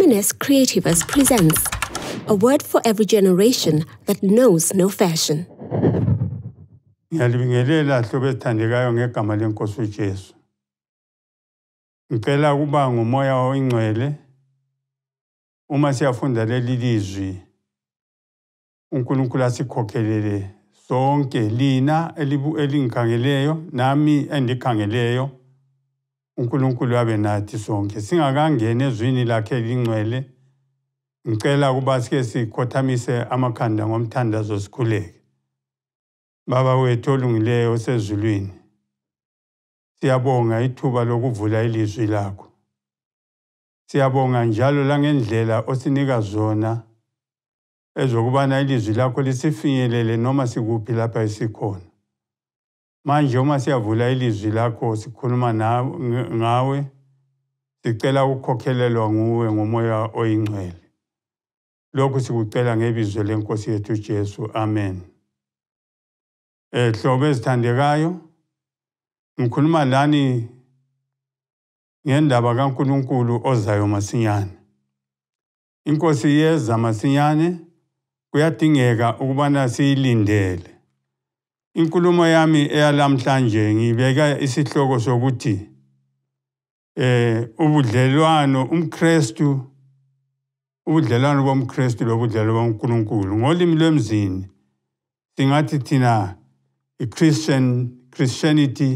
Feminist Creativers presents A Word for Every Generation That Knows No Fashion. Ngiyalibingelela hlobo ezithandekayo ngegama lenkosi uJesu. Ngicela ukuba ngumoya oyingcwele uma siyafunda leli lizwi uNkulunkulu asikhokhelele sonke lina elingikhangeleyo nami endikhangeleyo uNkulunkulu abe nathi sonke singakangeni ezwini lakhe elingcwele ngicela ukuba sike sikhothamise amakhanda ngomthandazo sikhuleke baba wethu olungileyo osezulwini siyabonga ithuba lokuvula ilizwi lakho siyabonga njalo langendlela osinika zona ezokubana ilizwi lakho lisifinyelele noma sikuphi lapha esikhona Manje uma siyavula ilizwi lakho sikhuluma ngawe sicela ukukhokhelelwa nguwe ngomoya oyingcwele. Lokhu sikucela ngebizo lenkosi yethu Jesu. Amen. Ehlobo eh, ezithandekayo ngikhuluma lani ngendaba kaNkuluNkulu ozayo masinyane. Inkosi yeza masinyane kuyadingeka ukubana siyilindele. Inkulumo yami eyalamhlanje ngibeka isihloko sokuthi eh ubudlelwano umkrestu ubudlelwano bomkrestu lobudlelwano bonkulunkulu ngolimi lwemzini singathi thina iChristian Christianity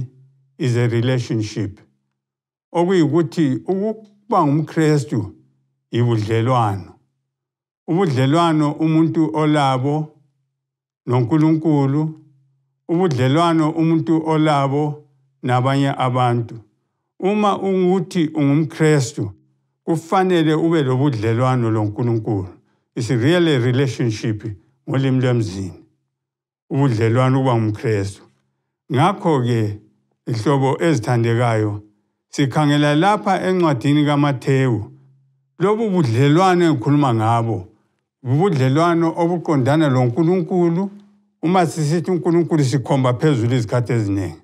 is a relationship okuyikuthi ukuba ngumkrestu ibudlelwano ubudlelwano umuntu olabo noNkulunkulu ubudlelwano umuntu olabo nabanye abantu. Uma unguthi ungumKrestu, kufanele ube lobudlelwano loNkulunkulu. It's really a relationship ngolimi lwemzini. Ubudlelwano kuba ngumKrestu. Ngakho ke ihlobo ezithandekayo sikhangela lapha encwadini kaMathewu. Lobu budlelwano engikhuluma ngabo, ubudlelwano obuqondana loNkulunkulu uma sisithi uNkulunkulu sikhomba phezulu izikhathi eziningi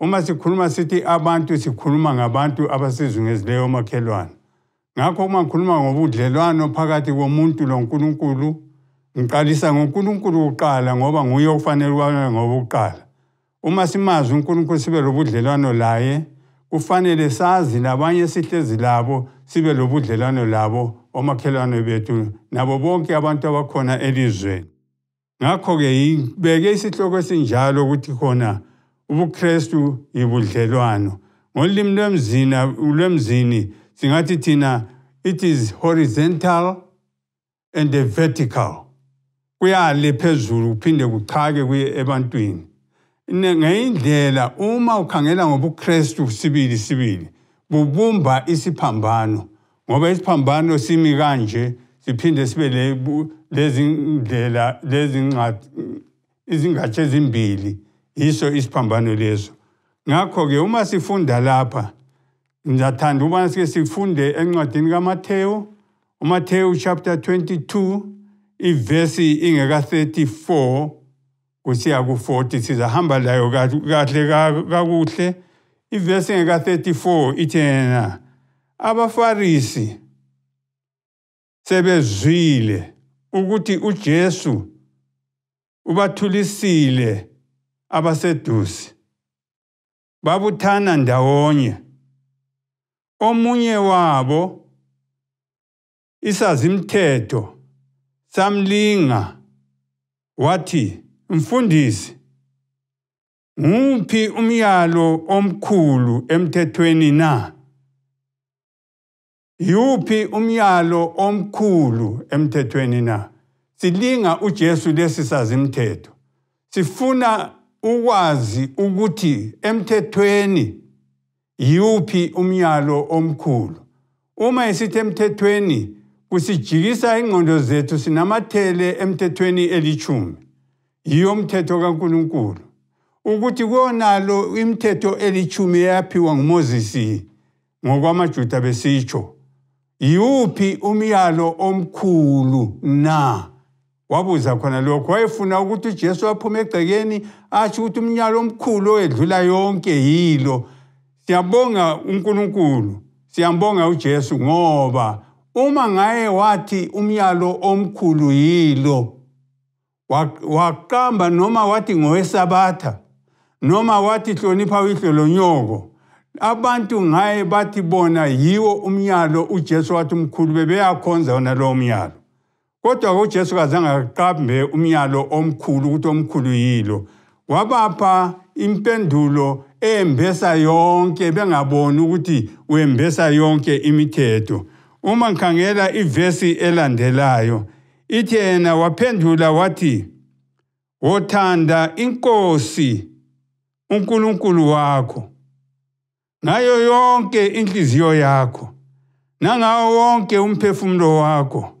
uma sikhuluma sithi abantu sikhuluma ngabantu abasizungezileyo omakhelwane ngakho uma ngikhuluma ngobudlelwano phakathi komuntu loNkulunkulu ngiqalisa ngoNkulunkulu kuqala ngoba nguye okufanele ukwalela ngokuqala uma simazi uNkulunkulu sibe lobudlelwano laye kufanele sazi labanye sihlezi labo sibe lobudlelwano labo omakhelwane bethu nabo bonke abantu abakhona elizweni ngakho-ke yibeke isihloko esinjalo ukuthi khona ubuKristu yibudlelwano ngolimi lwemzina lwemzini singathi thina it is horizontal and vertical kuyale phezulu kuphinde kuchake kuye ebantwini ngeyindlela uma ukhangela ngobuKristu sibili sibili bubumba isiphambano ngoba isiphambano simi kanje siphinde sibe lezindlela izingatsha ezimbili yiso isiphambano lezo ngakho-ke uma sifunda lapha ngizathanda ukubana sike sifunde encwadini kamathewu umathewu chapter 22 ivesi ingeka-34 kusiya ku-40 sizahamba layo kahle kakuhle ivesi ingeka-34 ithi yena abafarisi sebezwile ukuthi uJesu ubathulisile abaseduzi babuthana ndawonye omunye wabo isazimthetho samlinga wathi mfundisi nguphi umyalo omkhulu emthethweni na Yuphi umyalo omkhulu emthethweni na? Silinga uJesu lesisazi imithetho. Sifuna ukwazi ukuthi emthethweni yuphi umyalo omkhulu. Uma isithi emthethweni kusijikisa ingqondo zethu sinamathele emthethweni elithumi. Yiyo umthetho kaNkuluNkulu. Ukuthi konalo imithetho elithumi eyaphiwa nguMoses ngokwamaJuda besitsho. yiwuphi umyalo omkhulu na wabuza khona lokho wayefuna ukuthi ujesu aphume egcekeni atsho ukuthi umnyalo omkhulu owedlula yonke yilo siyabonga unkulunkulu siyambonga ujesu ngoba uma ngaye wathi umyalo omkhulu yilo waqamba noma wathi ngowesabatha noma wathi hlonipha uyihlo lonyoko abantu ngaye bathi bona yiwo umyalo uJesu wathi umkhulu bebeyakhonza wona lowo myalo kodwa uJesu kazange aqambe umyalo omkhulu ukuthi omkhulu yilo wabapha impendulo ehembesa yonke bengaboni ukuthi uhembesa yonke imithetho uma ngikhangela ivesi elandelayo ithi yena waphendula wathi wothanda inkosi uNkulunkulu wakho ngayo yonke inhliziyo yakho nangawo wonke umphefumulo wakho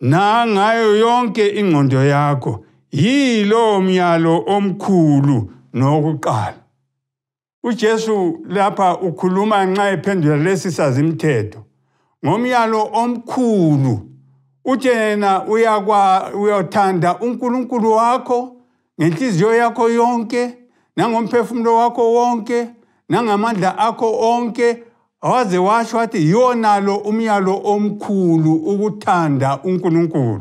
nangayo yonke ingqondo yakho yilo myalo omkhulu nokuqala uJesu lapha ukhuluma nxa ephendula lesi sazimthetho ngomyalo omkhulu uthi yena uyakwa uyothanda uNkulunkulu wakho ngenhliziyo yakho yonke nangomphefumulo wakho wonke nangamandla akho onke waze washo wathi yiyonalo umyalo omkhulu ukuthanda uNkulunkulu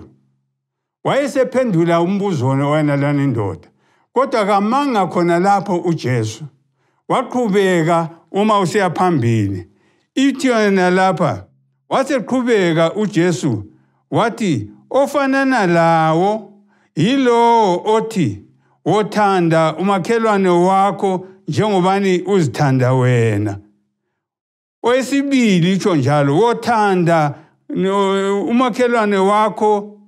wayesephendula umbuzone wayenalana indoda kodwa kamanga khona lapho uJesu waqhubeka uma usiya phambili ithi yona lapha waseqhubeka uJesu wathi ofanana lawo yilowo othi wothanda umakhelwane wakho njengobani uzithanda wena owesibili itsho njalo wothanda umakhelwane wakho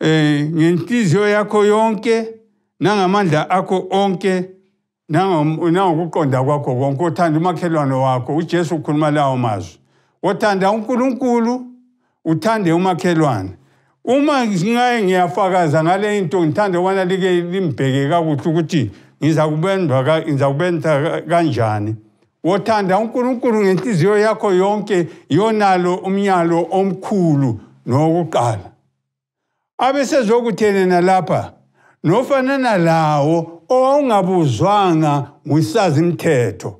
eh ngenhliziyo yakho yonke nangamandla akho onke nangokuqonda kwakho konke othanda umakhelwane wakho ujesu ukhuluma lawo mazwi othanda unkulunkulu uthande umakhelwane uma ngingake ngiyafakaza ngale nto ngithanda ukubana like limbheke kakuhle ukuthi ngizakubenda kanjani wothanda unkulunkulu ngenhliziyo yakho yonke yonalo umnyalo omkhulu nowokuqala abesezokuthi yena lapha nofanana lawo owawungabuzwanga ngusazi imthetho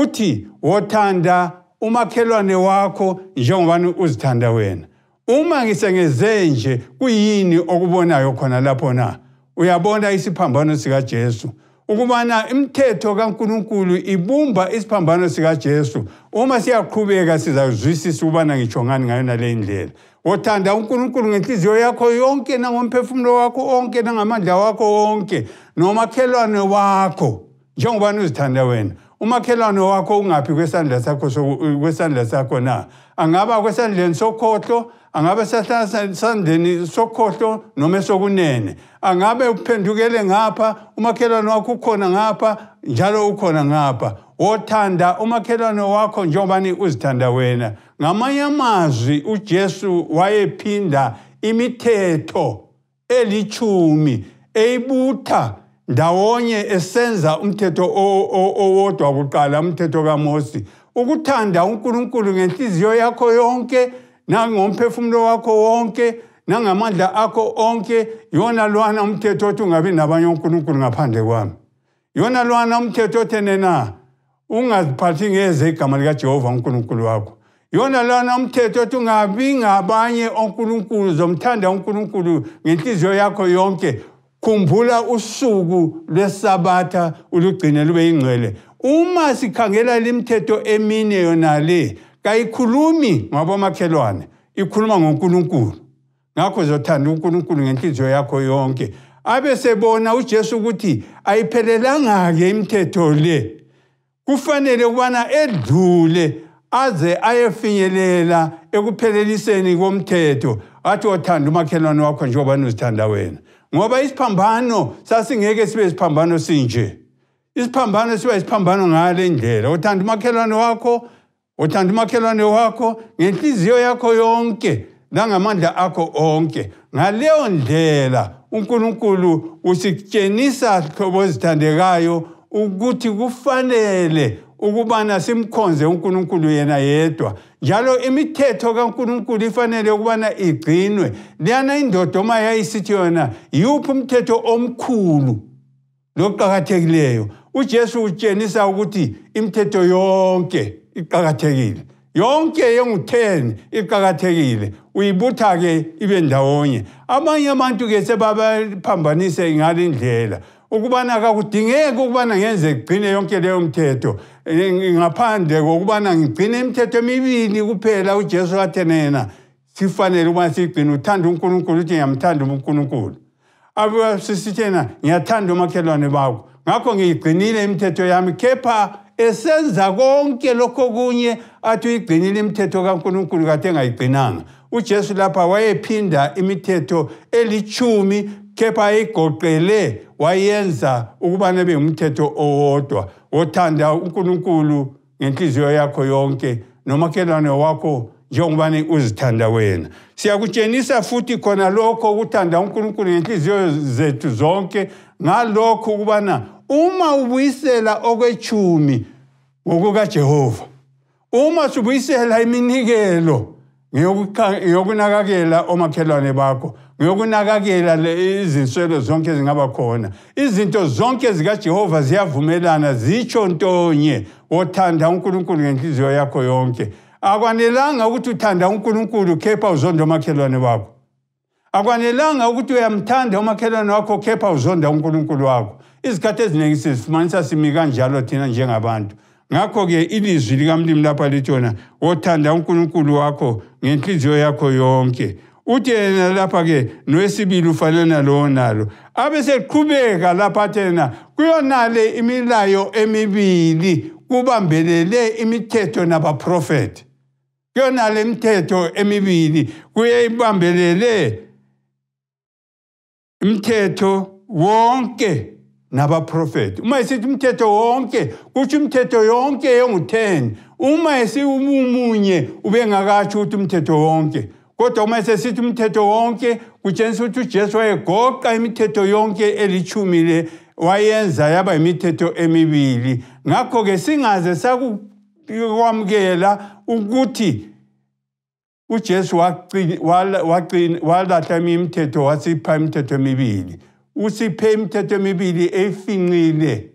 uthi wothanda umakhelwane wakho njengobani uzithanda wena uma ngisengenze nje kuyini okubonayo khona lapho na uyabona isiphambano sikaJesu ukubana imithetho kaNkuluNkulu ibumba isiphambano sikaJesu uma siyaqhubeka sizazwisisa ukubana ngitsho ngani ngayo nale ndlela othanda uNkulunkulu ngenhliziyo yakho yonke nangomphefumulo wakho onke nangamandla wakho wonke nomakhelwane wakho njengoba uzithanda wena umakhelwane wakho ungaphi kwesandla sakho kwesandla sakho na angaba kwesandleni sokhohlo angabe sesandleni sokhohlo noma sokunene angabe uphendukele ngapha umakhelwane wakho ukhona ngapha njalo ukhona ngapha wothanda umakhelwane wakho njengobani uzithanda wena ngamanye amazwi ujesu wayephinda imithetho elithumi eyibutha ndawonye esenza umthetho owodwa kuqala umthetho kaMosi ukuthanda uNkulunkulu ngenhliziyo yakho yonke nangomphefumulo wakho wonke nangamandla akho onke yona lwana umthetho othi ungabi nabanye uNkulunkulu ngaphandle kwami yona lwana umthetho othene na ungaziphathi ngezegama likaJehova uNkulunkulu wakho yona lwana umthetho othi ungabi ngabanye onkulunkulu zomthanda unkulunkulu ngenhliziyo yakho yonke khumbula usuku lwesabatha ulugcine lube yingcwele uma sikhangela limithetho emine yona le kayikhulumi ngabomakhelwane ikhuluma ngonkulunkulu ngakho zothanda unkulunkulu ngenhliziyo yakho yonke abe sebona ujesu ukuthi ayiphelelanga-ke imithetho le kufanele ukubana edlule aze ayefinyelela ekupheleliseni komthetho athi othanda umakhelwane wakho njengoba nuzithanda wena ngoba isiphambano sasingeke sibe isiphambano sinje isiphambano siba isiphambano ngale ndlela uthanda umakhelwane wakho uthanda umakhelwane wakho ngenhliziyo yakho yonke nangamandla akho onke ngaleyo ndlela uNkulunkulu usitshenisa hlobo ezithandekayo ukuthi kufanele ukubana simkhonze uNkulunkulu yena yedwa njalo imithetho kaNkuluNkulu ifanele ukubana igcinwe liyana indoda uma yayisithi yona yiwuphi umthetho omkhulu loqhakathekileyo uJesu utshengisa ukuthi imithetho yonke iqhakathekile yonke yengu-10 iqhakathekile uyibutha ke ibe ndawonye abanye abantu ke sebabaphambanise ngalindlela ukubana akakudingeki ukubana ngenze ngigcine yonke leyo mthetho ngaphandle kokubana ngigcine imithetho emibili kuphela ujesu athenena sifanele ukuba siyigcine uthanda unkulunkulu uthi ngiyamthanda unkulunkulu abasisithena ngiyathanda umakhelwane bakho ngakho ngiyigcinile imithetho yami kepha esenza konke lokho kunye athi uyigcinile imithetho kankulunkulu kathi engayigcinanga ujesu lapha wayephinda imithetho elithumi kepha ayigoqele wayenza ukubane bengumthetho owodwa wothanda uNkulunkulu ngenhliziyo yakho yonke nomakhelwane wakho njengobani uzithanda wena siyakutshenisa futhi khona lokho ukuthanda uNkulunkulu ngenhliziyo zethu zonke ngalokho ukubana uma ubuyisela okwechumi ngokukaJehova uma subuyisela iminikelo yokunakakela omakhelwane bakho ngokunakakela izinswelo zonke ezingaba khona izinto zonke zikaJehova ziyavumelana zitsho ntonye othanda uNkulunkulu ngenhliziyo yakho yonke akwanelanga ukuthi uthanda uNkulunkulu kepha uzonda umakhelwane wakho akwanelanga ukuthi uyamthanda umakhelwane wakho kepha uzonda uNkulunkulu wakho izikhathi eziningi sizifumanisa simi kanjalo thina njengabantu ngakho-ke ilizwi likamlimi lapha lithi yona othanda unkulunkulu wakho ngenhliziyo yakho yonke uthi yena lapha-ke nowesibili ufanele nalowo nalo abe seqhubeka lapha thena kuyonale imilayo emibili kubambelele imithetho nabaprofethi kuyonale imithetho emibili kuyeyibambelele imithetho wonke nabaprofeti uma esithi umthetho wonke kusho imithetho yonke engu-10 uma esiumunye ubengakatsho ukuthi umthetho wonke kodwa uma sesithi umthetho wonke kutshengisa ukuthi ujesu wayegoqa imithetho yonke elithumi le wayenza yaba imithetho emibili ngakho-ke singaze sakwamukela ukuthi ujesu walahla eminye imithetho wasipha imithetho emibili usiphe imithetho emibili eyifincile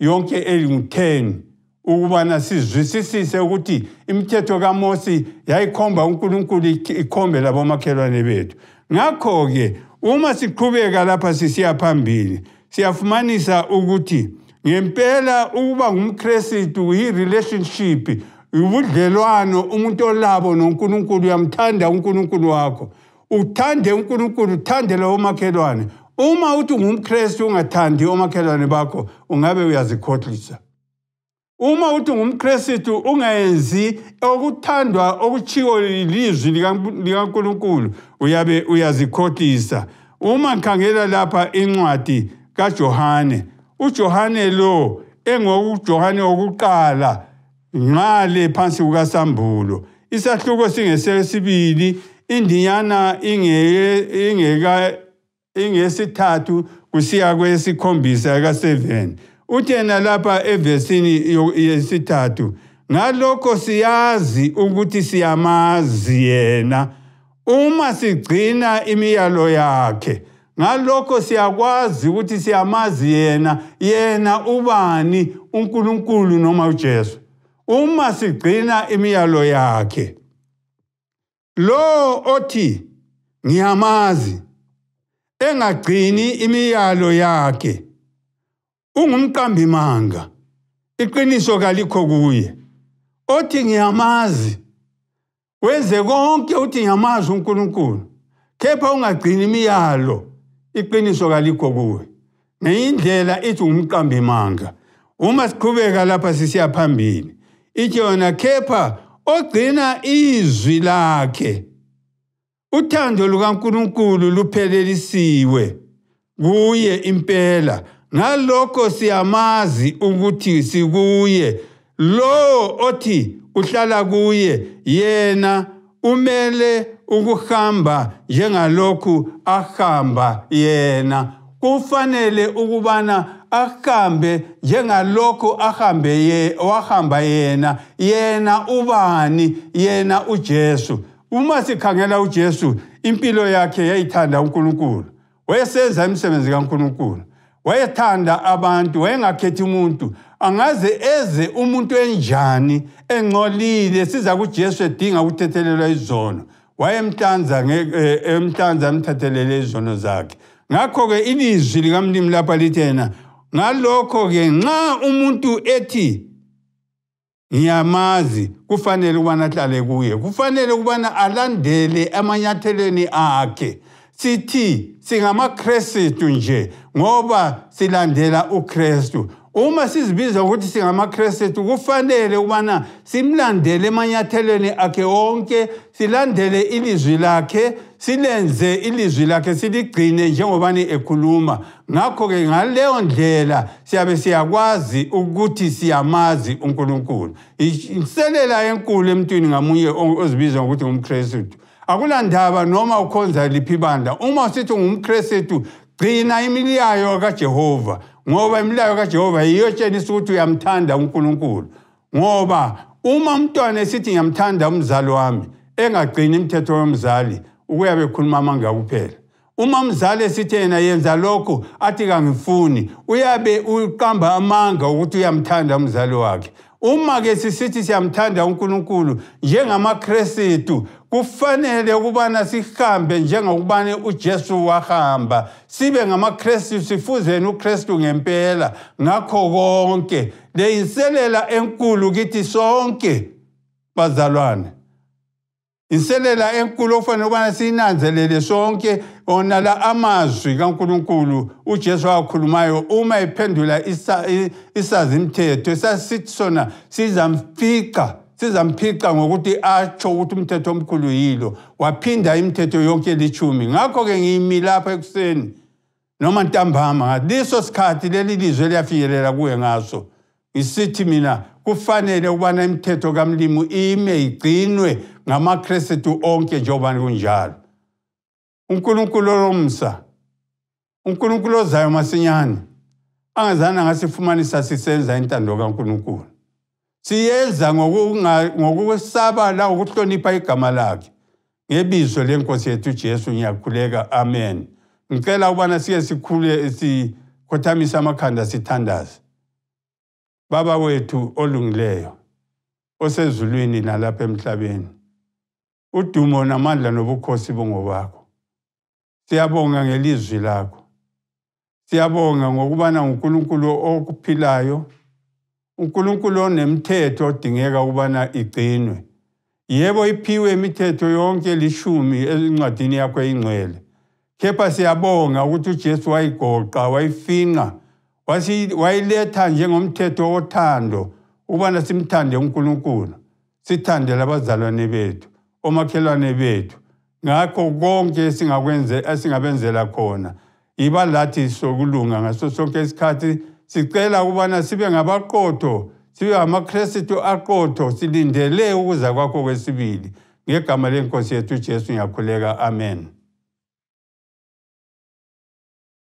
yonke elingu-ten ukubana sizwisisise ukuthi imithetho kaMosi yayikhomba uNkulunkulu ikhombe labomakhelwane bethu ngakho ke uma siqhubeka lapha sisiya phambili siyafumanisa ukuthi ngempela ukuba ngumKristu yi-relationship ubudlelwano umuntu olabo noNkulunkulu uyamthanda uNkulunkulu wakho uthande uNkulunkulu uthande lawo makhelwane uma uthi ungumKristu ungathandi omakhelwane bakho ungabe uyazikhohlisa uma uthi ngumKristu ungayenzi okuthandwa okuchiwo lilizwi likaNkuluNkulu uyabe uyazikhohlisa uma khangela lapha incwadi kaJohane uJohane lo engokuJohane okuqala ngale phansi kukasambulo isahluko singesesibili indiyana ingeke ingeka ingesithathu kusiya kwesikhombisa ka7 uthena lapha evesini yesithathu ngalokho siyazi ukuthi siyamazi yena uma sigcina imiyalo yakhe ngalokho siyakwazi ukuthi siyamazi yena yena ubani uNkulunkulu noma uJesu uma sigcina imiyalo yakhe lo othi ngiyamazi engagcini imiyalo yakhe Ungumqambi manga. Iqiniso kalikho kuye. Othi ngiyamazi. Wenze konke uthi ngiyamazi uNkulunkulu. Kepha ungagcini imiyalo. Iqiniso kalikho kuwe. Ngeyindlela ithi ungumqambi manga. Uma siqhubeka lapha sisiya phambili. Ithi yona kepha ogcina izwi lakhe. Uthando lukaNkulunkulu luphelelisiwe kuye impela ngalokho siyamazi ukuthi sikuye lo othi uhlala kuye yena umele ukuhamba njengalokhu ahamba yena kufanele ukubana ahambe njengalokhu ahambe ye wahamba yena yena ubani yena uJesu uma sikhangela uJesu impilo yakhe yayithanda uNkulunkulu wayesenza imisebenzi kaNkulunkulu wayethanda abantu wayengakhethi umuntu angaze eze umuntu enjani engcolile siza kujesu edinga ukuthethelelwa izono wayemhlanza e, emhlanza amthathelele izono zakhe ngakho-ke ilizwi likamlimi lapha lithi yena ngalokho-ke nxa umuntu ethi ngiyamazi kufanele ukubana ahlale kuye kufanele ukubana alandele emanyathelweni akhe sithi singamaKristu nje ngoba silandela uKristu uma sizibiza ukuthi singamaKristu kufanele ukubana simlandele emanyathelweni akhe wonke silandele ilizwi lakhe silenze ilizwi lakhe siligcine njengobani ekhuluma ngakho-ke ngaleyo ndlela siyabe siyakwazi ukuthi siyamazi unkulunkulu inselela enkulu emntwini ngamunye ozibiza ngokuthi ngumkristu akulandaba noma ukhonza liphi ibandla uma usithi ngumkristu gcina imilayo kaJehova ngoba imilayo kaJehova yiyo etshengisa ukuthi uyamthanda uNkulunkulu ngoba uma umntwana esithi ngiyamthanda umzali wami engagcini imithetho yomzali ukuyabe ekhuluma amanga kuphela uma umzali esithi yena yenza lokhu athi kangifuni uyabe uqamba amanga ukuthi uyamthanda umzali wakhe uma ke sisithi siyamthanda uNkulunkulu njengamaKristu kufanele ukubana sihambe njengokubane uJesu wahamba sibe ngamaKristu sifuzeni uKristu ngempela ngakho konke leyinselela enkulu kithi sonke bazalwane inselela enkulu ofanele ukubana siyinanzelele sonke ona la amazwi kaNkuluNkulu uJesu akhulumayo uma ephendula isazimthetho sasithi sona sizamfica isa sizamfica ngokuthi atsho ukuthi umthetho omkhulu yilo waphinda imithetho yonke elithumi ngakho-ke ngimi lapha ekuseni noma ntambama ngaleso sikhathi leli lizwe liyafinyelela kuye ngaso ngisithi mina kufanele ukubana imithetho kamlimu ime igcinwe ngamakrestu onke njengoba kunjalo unkulunkulu olomsa unkulunkulu ozayo masinyane angazange angasifumanisa sisenza intando kankulunkulu siyenza ngokusaba la ukuhlonipha igama lakhe ngebizo lenkosi yethu uJesu ngiyakhuleka amen ngicela ubana siye sikhule sikhothamise amakhanda sithandaze baba wethu olungileyo osezulwini nalapha emhlabeni udumo namandla nobukhosi bongobakho siyabonga ngelizwi lakho siyabonga ngokubana uNkulunkulu okuphilayo uNkulunkulu onemthetho odingeka ukubana igcinwe yebo iphiwe imithetho yonke lishumi encwadini yakho eyingcwele kepha siyabonga ukuthi uJesu wayigoqa wayifinqa wayiletha njengomthetho wothando ubana simthande uNkulunkulu sithande labazalwane bethu omakhelwane bethu ngakho konke esingakwenze esingabenzela khona yiba lathi sokulunga ngaso sonke isikhathi sicela ukubana sibe ngabaqotho sibe amakristu aqotho silindele ukuza kwakho kwesibili ngegama lenkosi yethu ujesu ngiyakhuleka amen